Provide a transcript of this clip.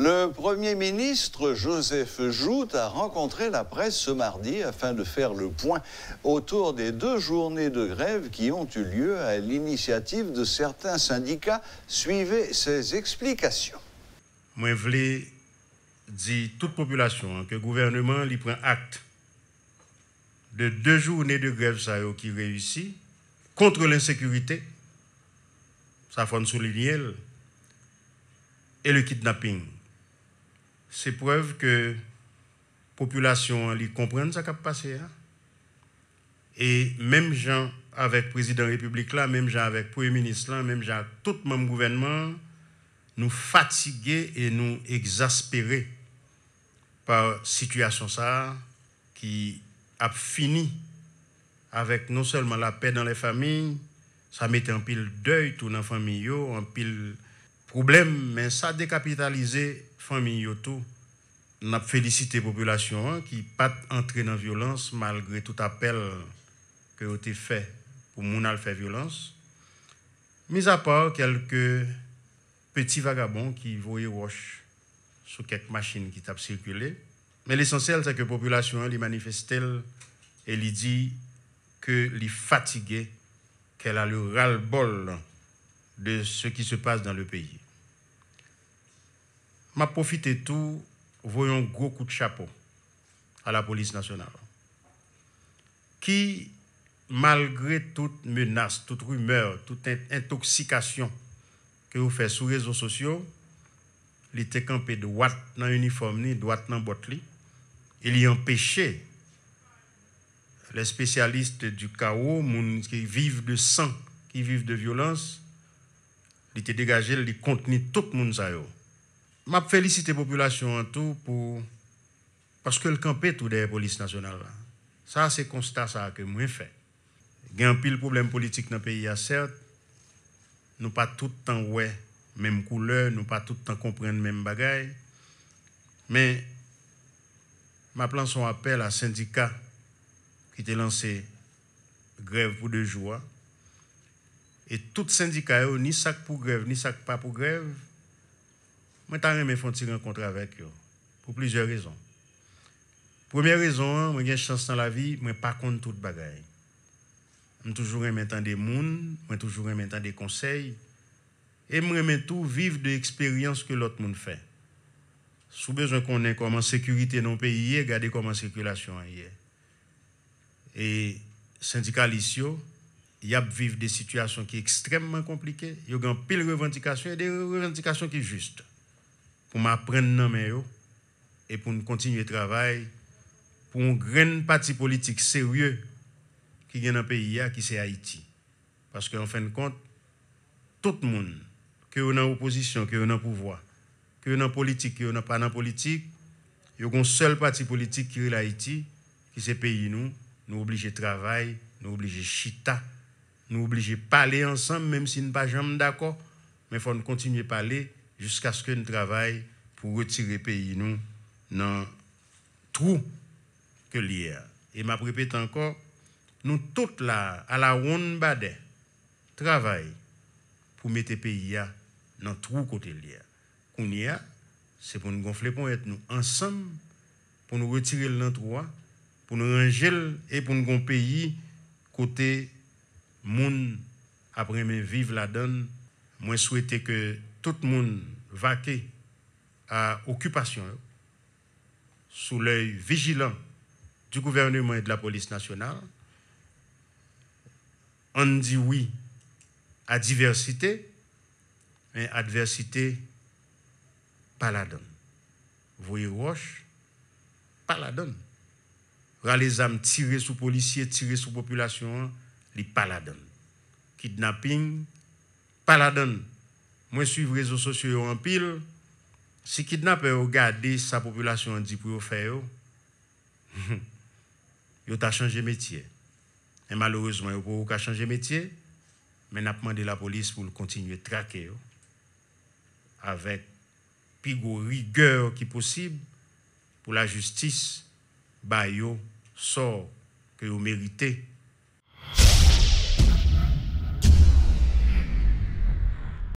Le Premier ministre Joseph Jout a rencontré la presse ce mardi afin de faire le point autour des deux journées de grève qui ont eu lieu à l'initiative de certains syndicats. Suivez ses explications. Moi, je voulais dire toute population que le gouvernement lui prend acte de deux journées de grève ça, qui réussit contre l'insécurité, ça faut souligner, et le kidnapping c'est preuve que population li comprend ce qui a passé. Hein. Et même gens avec président de la République là, même gens avec premier ministre là, même gens tout même gouvernement, nous fatigués et nous exaspérer par situation ça qui a fini avec non seulement la paix dans les familles, ça met en pile deuil tout dans la famille, en pile Problème, mais ça décapitaliser famille tout. N'a félicité population hein, qui pas entré dans violence malgré tout appel que ont été fait pour moun al faire violence. Mis à part quelques petits vagabonds qui voyaient roche sur quelques machines qui tapent circuler. Mais l'essentiel, c'est que la population les manifeste et dit que est fatiguée, qu'elle a le ras-le-bol de ce qui se passe dans le pays. M'a profité tout, voyons gros coup de chapeau à la police nationale, qui, malgré toute menace, toute rumeur, toute intoxication que vous faites sur les réseaux sociaux, il était campé droit dans l'uniforme, droit dans bottes. Il y empêchait les spécialistes du chaos, qui vivent de sang, qui vivent de violence, il était dégagé, il contenait tout le monde. Je félicite la population en tout pour... parce que le campé tout des police nationale. Ça, c'est constat ça que moi fait. Il y a un pile problème politique dans le pays, certes. Nous pas tout le temps ouais, même couleur, nous pas tout le temps comprendre même bagaille. Mais ma plan son appel à syndicat qui était lancé grève pour deux jours Et tout syndika yo, ni sak pou grev, ni sak pa pou grev, mwen tan reme fon ti renkontre avèk yo, pou plizye rezon. Premye rezon an, mwen gen chans nan la vi, mwen pa kon tout bagay. Mwen toujou reme entan de moun, mwen toujou reme entan de konsey, e mwen reme tout viv de eksperyans ke lot moun fè. Sou bezon konen koman sekurite non pe yè, gade koman sekulasyon an yè. Et syndika lisyo, y a vivre des situations qui sont extrêmement compliquées. Il y a pile revendications et des revendications qui sont justes. Pour m'apprendre à et pour continuer le travail, pour un grand parti politique sérieux qui est dans le pays, qui c'est Haïti. Parce qu'en fin de compte, tout le monde, que vous en opposition, que vous en pouvoir, que vous en politique, que vous pas en politique, il y a un seul parti politique qui est Haïti qui c'est pays nous, nous obligés travail travailler, nous obligés chita. Nou oblije pale ensem, menm si nou pa jam dako, men fwa nou kontinye pale, jiska skwen nou travay pou retire peyi nou nan trou ke liya. E maprepet anko, nou tout la, ala woun badè, travay pou mette peyi ya nan trou kote liya. Koun ya, se pou nou gonfle pou et nou ensem, pou nou retire l nan troa, pou nou anjel, e pou nou gon peyi kote liya. moun après mes vivre la donne, moi souhaitais que tout le monde vaquer à occupation sous l'œil vigilant du gouvernement et de la police nationale. On dit oui à diversité, mais adversité, pas la donne. Vous Voyez Roche, pas la donne. les âmes tirer sous policiers, tirer sous population, les pas la donne. Kidnaping, paladon, mwen suiv rezo sosyo yo anpil, si kidnape yo gade sa popolasyon di pou yo fè yo, yo ta chanje metye. E malourezman yo pou yo ka chanje metye, men ap mande la polis pou l kontinye trake yo. Avèk pigou rigèr ki posib pou la justis, ba yo sor ke yo merite yo.